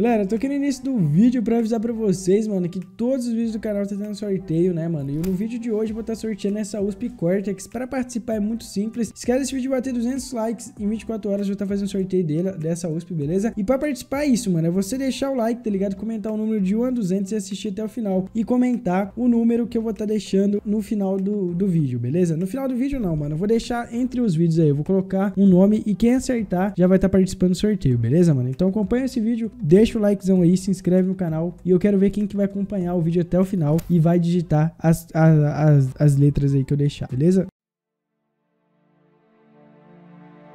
Galera, tô aqui no início do vídeo pra avisar pra vocês, mano, que todos os vídeos do canal tá tendo sorteio, né, mano? E no vídeo de hoje eu vou estar tá sorteando essa USP Cortex. Pra participar é muito simples. Esquece esse vídeo bater 200 likes, em 24 horas eu vou estar tá fazendo sorteio dele dessa USP, beleza? E pra participar é isso, mano, é você deixar o like, tá ligado? Comentar o número de 1 a 200 e assistir até o final. E comentar o número que eu vou estar tá deixando no final do, do vídeo, beleza? No final do vídeo não, mano, eu vou deixar entre os vídeos aí, eu vou colocar um nome e quem acertar já vai estar tá participando do sorteio, beleza, mano? Então acompanha esse vídeo, deixa deixa o likezão aí, se inscreve no canal e eu quero ver quem que vai acompanhar o vídeo até o final e vai digitar as, as, as, as letras aí que eu deixar, beleza?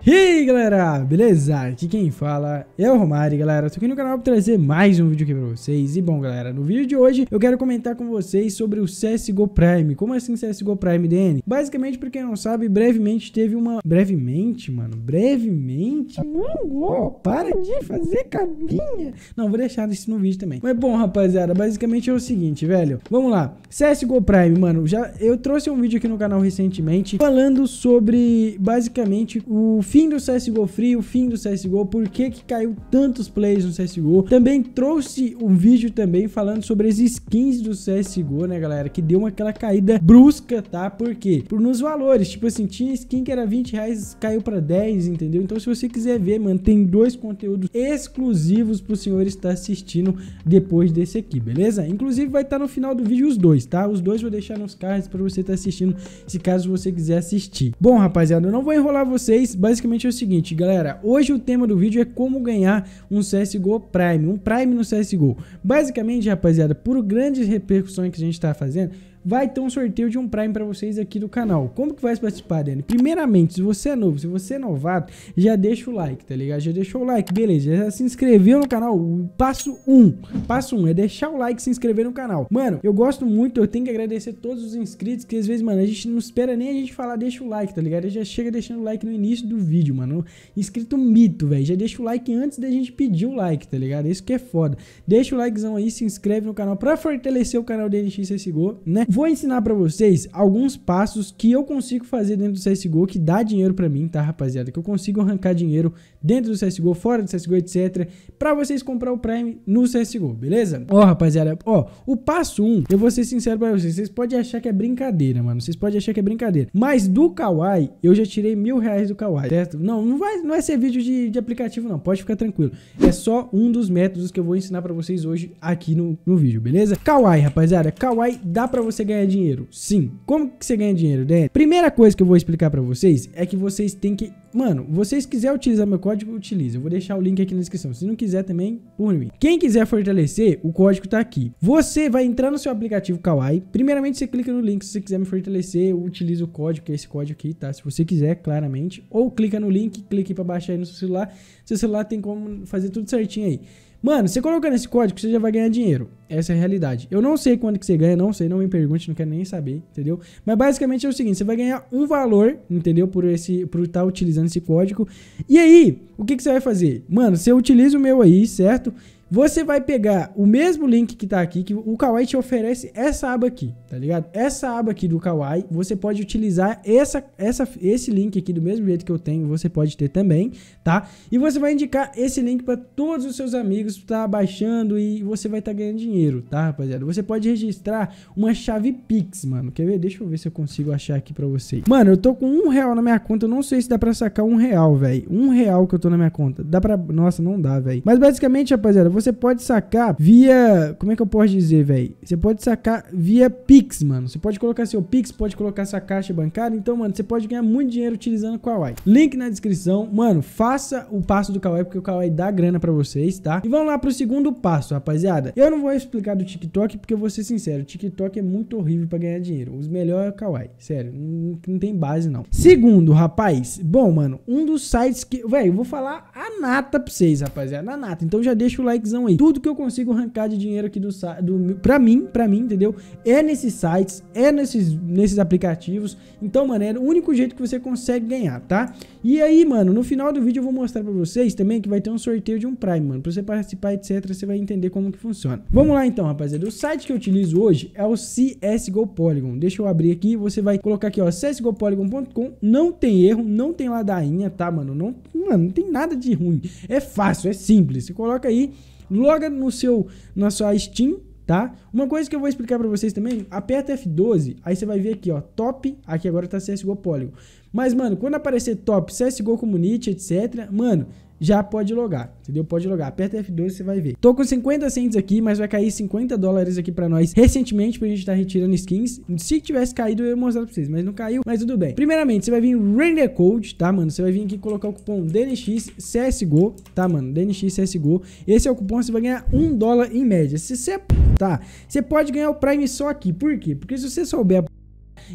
E aí galera, beleza? Aqui quem fala é o Romário, galera. tô aqui no canal pra trazer mais um vídeo aqui pra vocês. E bom, galera, no vídeo de hoje eu quero comentar com vocês sobre o CSGO Prime. Como assim CSGO Prime, DN? Basicamente, pra quem não sabe, brevemente teve uma... Brevemente, mano? Brevemente? Mano, para de fazer caminha. Não, vou deixar isso no vídeo também. Mas bom, rapaziada, basicamente é o seguinte, velho. Vamos lá. CSGO Prime, mano, já... Eu trouxe um vídeo aqui no canal recentemente falando sobre, basicamente, o fim do CSGO Free, o fim do CSGO, por que que caiu tantos plays no CSGO. Também trouxe um vídeo também falando sobre as skins do CSGO, né, galera? Que deu uma, aquela caída brusca, tá? Por quê? Por nos valores. Tipo assim, tinha skin que era 20 reais, caiu pra 10, entendeu? Então, se você quiser ver, mano, tem dois conteúdos exclusivos pro senhor estar assistindo depois desse aqui, beleza? Inclusive, vai estar tá no final do vídeo os dois, tá? Os dois vou deixar nos cards pra você estar tá assistindo, se caso você quiser assistir. Bom, rapaziada, eu não vou enrolar vocês, basicamente basicamente é o seguinte, galera. Hoje o tema do vídeo é como ganhar um CSGO Prime, um Prime no CSGO. Basicamente, rapaziada, por grandes repercussões que a gente está fazendo, vai ter um sorteio de um Prime para vocês aqui do canal. Como que vai participar, Dani? Primeiramente, se você é novo, se você é novato, já deixa o like, tá ligado? Já deixou o like, beleza. Já se inscreveu no canal? Passo 1. Um. Passo 1 um, é deixar o like e se inscrever no canal. Mano, eu gosto muito, eu tenho que agradecer todos os inscritos, que às vezes, mano, a gente não espera nem a gente falar deixa o like, tá ligado? Já chega deixando o like no início do vídeo, mano. Inscrito mito, velho. Já deixa o like antes da gente pedir o like, tá ligado? Isso que é foda. Deixa o likezão aí, se inscreve no canal pra fortalecer o canal DNX CSGO, né? Vou ensinar para vocês alguns passos que eu consigo fazer dentro do CSGO que dá dinheiro para mim, tá, rapaziada? Que eu consigo arrancar dinheiro dentro do CSGO, fora do CSGO, etc. Pra vocês comprar o Prime no CSGO, beleza? Ó, rapaziada, ó, o passo 1, um, eu vou ser sincero pra vocês, vocês podem achar que é brincadeira, mano. Vocês podem achar que é brincadeira. Mas do Kawaii, eu já tirei mil reais do Kawaii, certo? Não, não vai, não vai é ser vídeo de, de aplicativo, não. Pode ficar tranquilo. É só um dos métodos que eu vou ensinar pra vocês hoje aqui no, no vídeo, beleza? Kawaii, rapaziada. Kawaii dá pra você ganhar dinheiro. Sim. Como que você ganha dinheiro, né? Primeira coisa que eu vou explicar pra vocês é que vocês têm que Mano, vocês quiserem utilizar meu código, utilize. Eu vou deixar o link aqui na descrição. Se não quiser também, por mim. Quem quiser fortalecer, o código tá aqui. Você vai entrar no seu aplicativo Kawaii. Primeiramente, você clica no link. Se você quiser me fortalecer, utilize o código, que é esse código aqui, tá? Se você quiser, claramente. Ou clica no link, clique para baixar aí no seu celular. Seu celular tem como fazer tudo certinho aí. Mano, você colocando esse código, você já vai ganhar dinheiro. Essa é a realidade. Eu não sei quanto que você ganha, não sei, não me pergunte, não quero nem saber, entendeu? Mas basicamente é o seguinte, você vai ganhar um valor, entendeu? Por esse, por estar tá utilizando esse código. E aí, o que, que você vai fazer? Mano, você utiliza o meu aí, certo? Você vai pegar o mesmo link que tá aqui, que o Kawaii te oferece essa aba aqui, tá ligado? Essa aba aqui do Kawaii, você pode utilizar essa, essa, esse link aqui do mesmo jeito que eu tenho, você pode ter também, tá? E você vai indicar esse link para todos os seus amigos, tá baixando e você vai estar tá ganhando dinheiro, tá, rapaziada? Você pode registrar uma chave Pix, mano. Quer ver? Deixa eu ver se eu consigo achar aqui pra vocês. Mano, eu tô com um real na minha conta, eu não sei se dá pra sacar um real, velho. Um real que eu tô na minha conta. Dá pra... Nossa, não dá, velho. Mas basicamente, rapaziada, você você pode sacar via. Como é que eu posso dizer, velho? Você pode sacar via Pix, mano. Você pode colocar seu Pix, pode colocar sua caixa bancária. Então, mano, você pode ganhar muito dinheiro utilizando o Kawaii. Link na descrição. Mano, faça o passo do Kawaii, porque o Kawaii dá grana pra vocês, tá? E vamos lá pro segundo passo, rapaziada. Eu não vou explicar do TikTok, porque eu vou ser sincero, o TikTok é muito horrível pra ganhar dinheiro. Os melhores é o Kawaii. Sério, não, não tem base, não. Segundo, rapaz, bom, mano, um dos sites que. Velho, eu vou falar a nata pra vocês, rapaziada. A nata. Então já deixa o like aí. Tudo que eu consigo arrancar de dinheiro aqui do site, para mim, para mim, entendeu? É nesses sites, é nesses nesses aplicativos. Então, mano, é o único jeito que você consegue ganhar, tá? E aí, mano, no final do vídeo eu vou mostrar para vocês também que vai ter um sorteio de um Prime, mano. Para você participar, etc, você vai entender como que funciona. Vamos lá então, rapaziada. O site que eu utilizo hoje é o CS:GO Polygon. Deixa eu abrir aqui, você vai colocar aqui, ó, csgopolygon.com. Não tem erro, não tem ladainha, tá, mano? Não, mano, não tem nada de ruim. É fácil, é simples. Você coloca aí logo no seu, na sua Steam, tá? Uma coisa que eu vou explicar para vocês também, aperta F12, aí você vai ver aqui, ó, top, aqui agora tá CSGO Polygon. Mas, mano, quando aparecer top, CSGO Community, etc, mano, já pode logar, entendeu? Pode logar. Aperta F12 você vai ver. Tô com 50 cents aqui, mas vai cair 50 dólares aqui pra nós recentemente pra gente estar tá retirando skins. Se tivesse caído, eu ia mostrar pra vocês, mas não caiu, mas tudo bem. Primeiramente, você vai vir em Render Code, tá, mano? Você vai vir aqui colocar o cupom DNX CSGO, tá, mano? DNX CSGO. Esse é o cupom, você vai ganhar 1 dólar em média. Se você... Tá? Você pode ganhar o Prime só aqui. Por quê? Porque se você souber a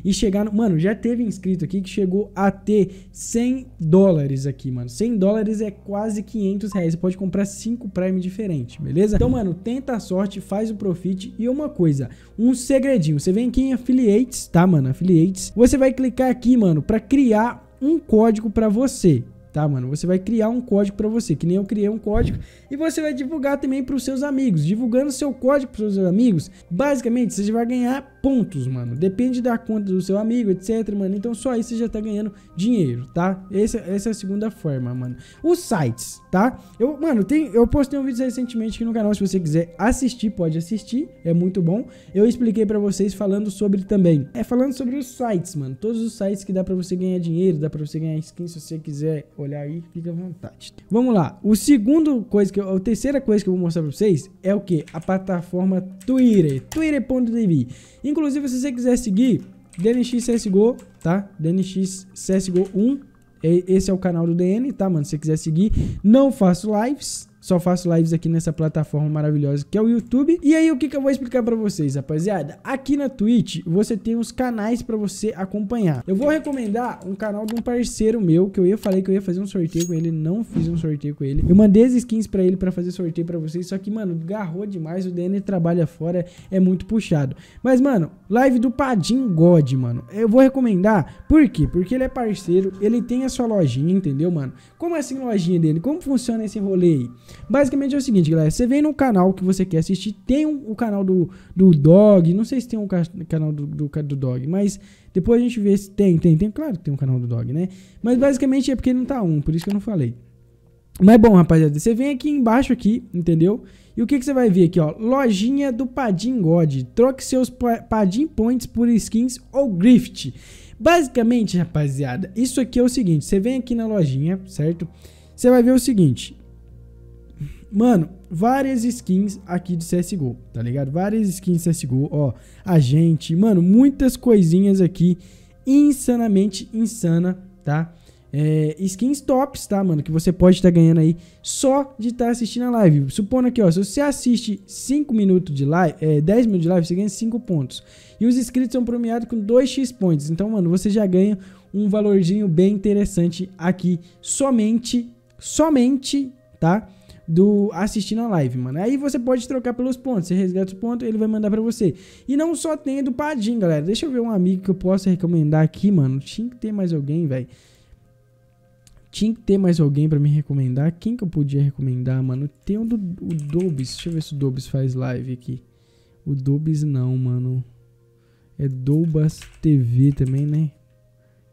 e chegar. Mano, já teve inscrito aqui que chegou a ter 100 dólares aqui, mano. 100 dólares é quase 500 reais. Você pode comprar 5 Prime diferentes, beleza? Então, mano, tenta a sorte, faz o profit. E uma coisa, um segredinho. Você vem aqui em Affiliates, tá, mano? Affiliates. Você vai clicar aqui, mano, pra criar um código para você tá, mano? Você vai criar um código para você, que nem eu criei um código, e você vai divulgar também para os seus amigos. Divulgando seu código para os seus amigos, basicamente você vai ganhar pontos, mano. Depende da conta do seu amigo, etc, mano. Então só aí você já tá ganhando dinheiro, tá? Essa, essa é a segunda forma, mano. Os sites, tá? Eu, mano, tem, eu postei um vídeo recentemente aqui no canal, se você quiser assistir, pode assistir, é muito bom. Eu expliquei para vocês falando sobre também. É falando sobre os sites, mano. Todos os sites que dá para você ganhar dinheiro, dá para você ganhar skin se você quiser olhar aí, fica à vontade. Vamos lá. O segundo coisa que eu, a terceira coisa que eu vou mostrar para vocês é o que? A plataforma Twitter, twitter.tv. Inclusive, se você quiser seguir DNX CS:GO, tá? DNX CS:GO 1 é, esse é o canal do DN, tá, mano? Se você quiser seguir, não faço lives, só faço lives aqui nessa plataforma maravilhosa que é o YouTube. E aí, o que, que eu vou explicar para vocês, rapaziada? Aqui na Twitch, você tem os canais para você acompanhar. Eu vou recomendar um canal de um parceiro meu, que eu ia falei que eu ia fazer um sorteio com ele, não fiz um sorteio com ele. Eu mandei as skins para ele para fazer sorteio para vocês, só que, mano, garrou demais, o DN trabalha fora, é muito puxado. Mas, mano, live do Padim God, mano, eu vou recomendar, por quê? Porque ele é parceiro, ele tem a sua lojinha, entendeu, mano? Como é assim lojinha dele? Como funciona esse rolê aí? Basicamente é o seguinte, galera. Você vem no canal que você quer assistir. Tem um, o canal do, do Dog. Não sei se tem um canal do, do, do Dog, mas depois a gente vê se tem, tem, tem. Claro que tem um canal do Dog, né? Mas basicamente é porque não tá um, por isso que eu não falei. Mas bom, rapaziada, você vem aqui embaixo aqui, entendeu? E o que, que você vai ver aqui, ó? Lojinha do Padim God. Troque seus Padim Points por skins ou grift. Basicamente, rapaziada, isso aqui é o seguinte. Você vem aqui na lojinha, certo? Você vai ver o seguinte. Mano, várias skins aqui de CSGO, tá ligado? Várias skins de CSGO, ó, a gente, mano, muitas coisinhas aqui insanamente insana, tá? É, skins tops, tá, mano? Que você pode estar tá ganhando aí só de estar tá assistindo a live. Supondo aqui, ó, se você assiste 5 minutos de live, é, 10 minutos de live, você ganha 5 pontos. E os inscritos são premiados com 2 X points. Então, mano, você já ganha um valorzinho bem interessante aqui somente, somente, tá? do assistindo a live, mano. Aí você pode trocar pelos pontos. Você resgata os pontos, ele vai mandar para você. E não só tem do Padim, galera. Deixa eu ver um amigo que eu possa recomendar aqui, mano. Tinha que ter mais alguém, velho. Tinha que ter mais alguém para me recomendar. Quem que eu podia recomendar, mano? Tem um do o Dobis. Deixa eu ver se o Dobis faz live aqui. O Dobis não, mano. É Dobas TV também, né?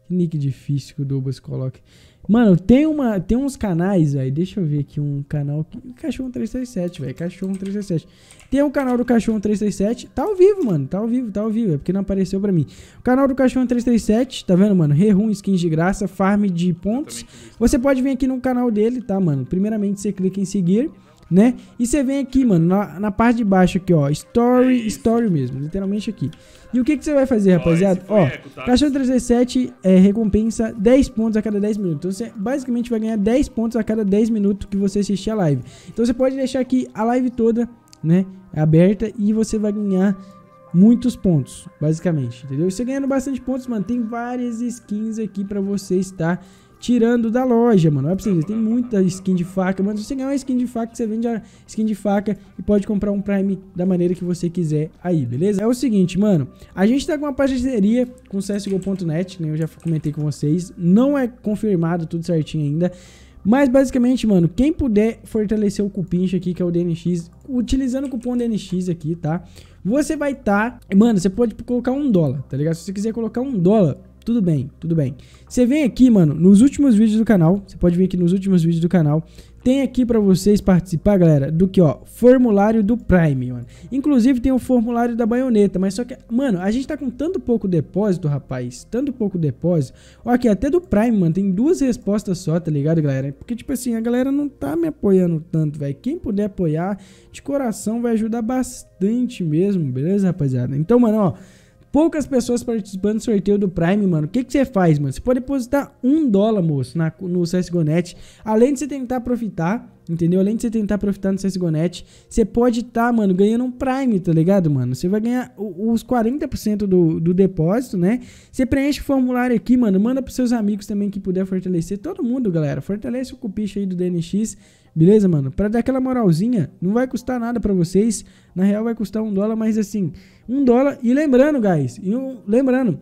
Que nick difícil que o Douglas coloca. Mano, tem, uma, tem uns canais, aí Deixa eu ver aqui um canal. Cachorro 337 velho. Cachorro 337 Tem um canal do Cachorro 337 Tá ao vivo, mano. Tá ao vivo, tá ao vivo. É porque não apareceu pra mim. O canal do Cachorro 337, tá vendo, mano? Rerun, skins de graça, farm de pontos. Você pode vir aqui no canal dele, tá, mano? Primeiramente, você clica em seguir né? E você vem aqui, mano, na, na, parte de baixo aqui, ó. Story, é story mesmo, literalmente aqui. E o que, que você vai fazer, rapaziada? Ó, tá? cachorro tá? Caixa 37 é, recompensa 10 pontos a cada 10 minutos. Então você basicamente vai ganhar 10 pontos a cada 10 minutos que você assistir a live. Então você pode deixar aqui a live toda, né, aberta e você vai ganhar muitos pontos, basicamente, entendeu? Você ganhando bastante pontos, mano, tem várias skins aqui pra você estar tirando da loja, mano. Olha pra vocês, tem muita skin de faca, mano. Se você ganhar uma skin de faca, você vende a skin de faca e pode comprar um Prime da maneira que você quiser aí, beleza? É o seguinte, mano. A gente tá com uma parceria com CSGO.net, né? Eu já comentei com vocês. Não é confirmado tudo certinho ainda. Mas basicamente, mano, quem puder fortalecer o cupincha aqui, que é o DNX, utilizando o cupom DNX aqui, tá? Você vai tá... Mano, você pode colocar um dólar, tá ligado? Se você quiser colocar um dólar, tudo bem, tudo bem. Você vem aqui, mano, nos últimos vídeos do canal, você pode vir aqui nos últimos vídeos do canal, tem aqui para vocês participar, galera, do que, ó, formulário do Prime, mano. Inclusive tem o formulário da baioneta, mas só que, mano, a gente tá com tanto pouco depósito, rapaz, tanto pouco depósito. Ó, aqui até do Prime, mano, tem duas respostas só, tá ligado, galera? Porque, tipo assim, a galera não tá me apoiando tanto, velho. Quem puder apoiar, de coração, vai ajudar bastante mesmo, beleza, rapaziada? Então, mano, ó poucas pessoas participando do sorteio do Prime, mano. O que, que você faz, mano? Você pode depositar um dólar, moço, na, no CSGONet. Além de você tentar profitar, entendeu? Além de você tentar profitar no CSGONet, você pode estar, tá, mano, ganhando um Prime, tá ligado, mano? Você vai ganhar os 40% do, do depósito, né? Você preenche o formulário aqui, mano. Manda pros seus amigos também que puder fortalecer. Todo mundo, galera. Fortalece o cupicho aí do DNX. Beleza, mano? Pra dar aquela moralzinha, não vai custar nada pra vocês. Na real, vai custar um dólar, mas assim, um dólar. E lembrando, guys, e um, lembrando,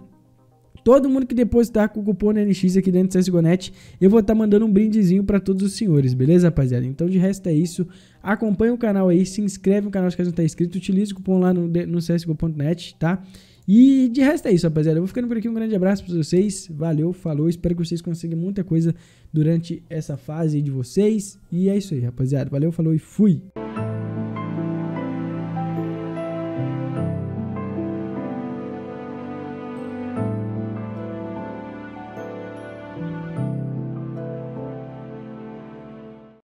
todo mundo que depositar com o cupom NX aqui dentro do CSGONET, eu vou estar tá mandando um brindezinho para todos os senhores, beleza, rapaziada? Então, de resto é isso. Acompanha o canal aí, se inscreve no canal se você não tá inscrito, utilize o cupom lá no, no CSGO.net, tá? E de resto é isso, rapaziada. Eu vou ficando por aqui. Um grande abraço para vocês. Valeu, falou. Espero que vocês consigam muita coisa durante essa fase de vocês. E é isso aí, rapaziada. Valeu, falou e fui.